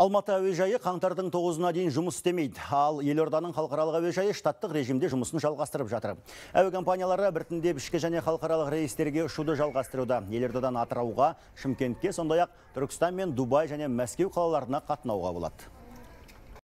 Алматы әуежайы қаңтардың тоғызына дейін жұмыс істемейді. Ал елорданың халықаралық әуежайы штаттық режимде жұмысын жалғастырып жатыр. Әуе компаниялары біртіндеп ішкі және халықаралық рейстерге ұшуды жалғастыруда. Елордадан Атырауға, Шымкентке, сондай-ақ Түркістан мен Дубай және Мәскеу қалаларына қатынауға болады.